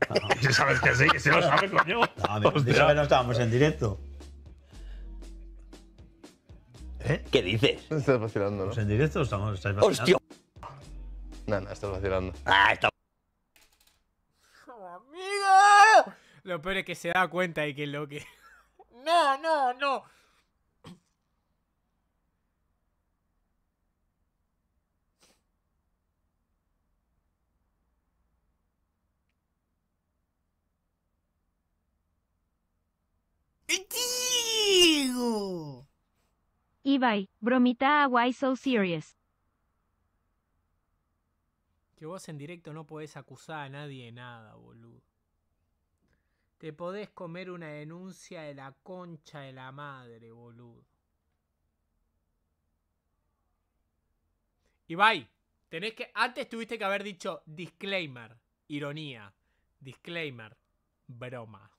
sabes que sí, si lo sabes, coño. No, que no estábamos en directo. ¿Eh? ¿Qué dices? Estás vacilando, ¿no? en directo o estamos, estáis vacilando? ¡Hostia! No, no, estás vacilando. ¡Ah, está... ¡Amigo! Lo peor es que se da cuenta y que lo que... ¡No, no, no! Ibai, bromita a Why So Serious. Que vos en directo no podés acusar a nadie de nada, boludo. Te podés comer una denuncia de la concha de la madre, boludo. Ibai, tenés que. Antes tuviste que haber dicho disclaimer, ironía, disclaimer, broma.